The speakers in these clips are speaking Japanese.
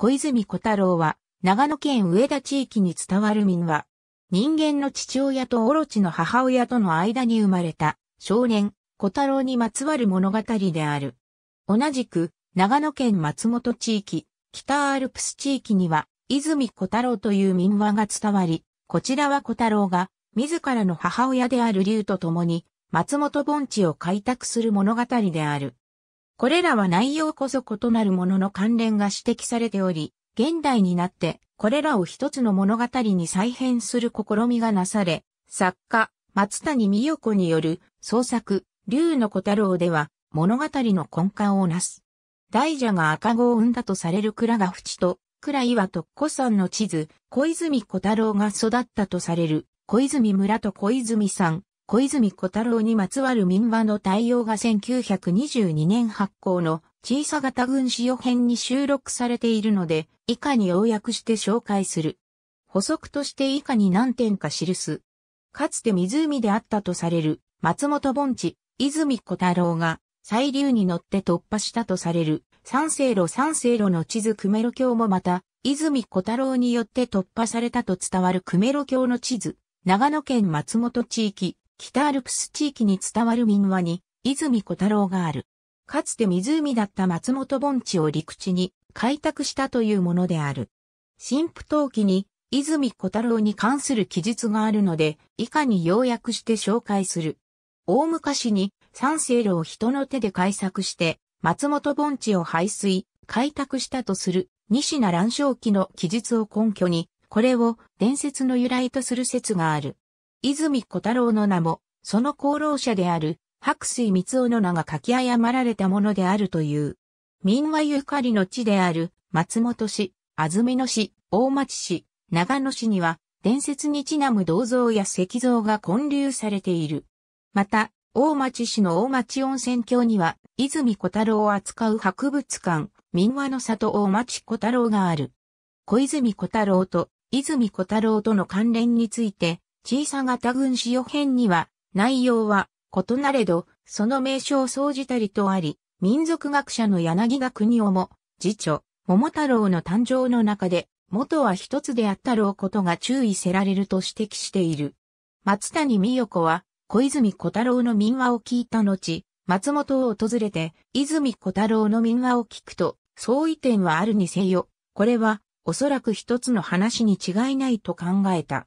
小泉小太郎は、長野県上田地域に伝わる民話。人間の父親とオロチの母親との間に生まれた少年、小太郎にまつわる物語である。同じく、長野県松本地域、北アルプス地域には、泉小太郎という民話が伝わり、こちらは小太郎が、自らの母親である竜と共に、松本盆地を開拓する物語である。これらは内容こそ異なるものの関連が指摘されており、現代になってこれらを一つの物語に再編する試みがなされ、作家、松谷美代子による創作、竜の小太郎では物語の根幹をなす。大蛇が赤子を産んだとされる倉が淵と、倉岩と子さんの地図、小泉小太郎が育ったとされる、小泉村と小泉さん、小泉小太郎にまつわる民話の対応が1922年発行の小さ型軍史予編に収録されているので、以下に要約して紹介する。補足として以下に何点か記す。かつて湖であったとされる松本盆地、泉小太郎が、西流に乗って突破したとされる、三世路三世路の地図久メロ橋もまた、泉小太郎によって突破されたと伝わるクメロ橋の地図、長野県松本地域、北アルプス地域に伝わる民話に、泉小太郎がある。かつて湖だった松本盆地を陸地に開拓したというものである。新父陶器に、泉小太郎に関する記述があるので、以下に要約して紹介する。大昔に、三世路を人の手で開削して、松本盆地を排水、開拓したとする、西名乱章記の記述を根拠に、これを伝説の由来とする説がある。泉小太郎の名も、その功労者である、白水光雄の名が書き誤られたものであるという。民話ゆかりの地である、松本市、安曇野市、大町市、長野市には、伝説にちなむ銅像や石像が建立されている。また、大町市の大町温泉郷には、泉小太郎を扱う博物館、民話の里大町小太郎がある。小泉小太郎と、泉小太郎との関連について、小さ型軍使用編には、内容は異なれど、その名称を総じたりとあり、民族学者の柳が国をも、次女、桃太郎の誕生の中で、元は一つであったろうことが注意せられると指摘している。松谷美代子は、小泉小太郎の民話を聞いた後、松本を訪れて、泉小太郎の民話を聞くと、相違点はあるにせよ、これは、おそらく一つの話に違いないと考えた。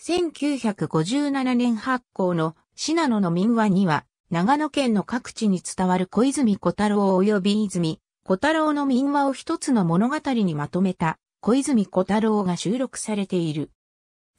1957年発行の信濃の民話には、長野県の各地に伝わる小泉小太郎及び泉小太郎の民話を一つの物語にまとめた小泉小太郎が収録されている。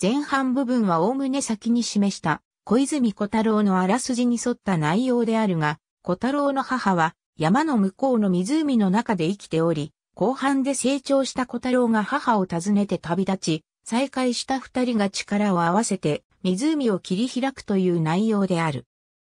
前半部分は概ね先に示した小泉小太郎のあらすじに沿った内容であるが、小太郎の母は山の向こうの湖の中で生きており、後半で成長した小太郎が母を訪ねて旅立ち、再会した二人が力を合わせて湖を切り開くという内容である。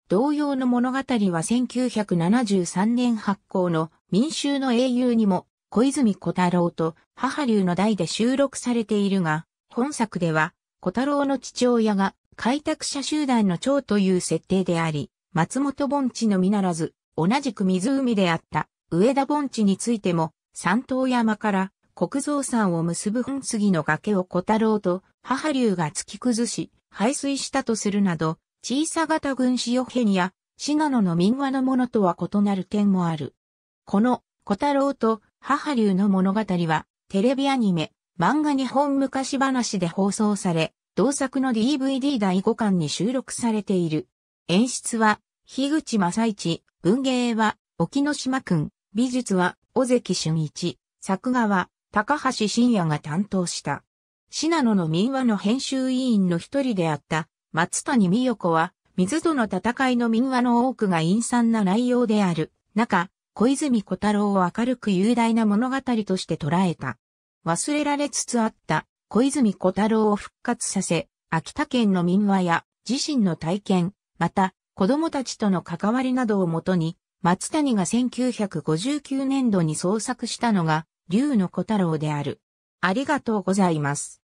同様の物語は1973年発行の民衆の英雄にも小泉小太郎と母流の代で収録されているが、本作では小太郎の父親が開拓者集団の長という設定であり、松本盆地のみならず、同じく湖であった上田盆地についても、三島山から国蔵山を結ぶ本杉の崖を小太郎と母竜が突き崩し、排水したとするなど、小さ型軍師ヨヘニや、ナノの民話のものとは異なる点もある。この、小太郎と母竜の物語は、テレビアニメ、漫画日本昔話で放送され、同作の DVD 第5巻に収録されている。演出は、樋口正一、文芸は、沖野島くん、美術は、尾関俊一、作画は、高橋真也が担当した。信濃の民話の編集委員の一人であった松谷美代子は、水との戦いの民話の多くが陰惨な内容である中、小泉小太郎を明るく雄大な物語として捉えた。忘れられつつあった小泉小太郎を復活させ、秋田県の民話や自身の体験、また子供たちとの関わりなどをもとに、松谷が1959年度に創作したのが龍の小太郎である。ありがとうございます。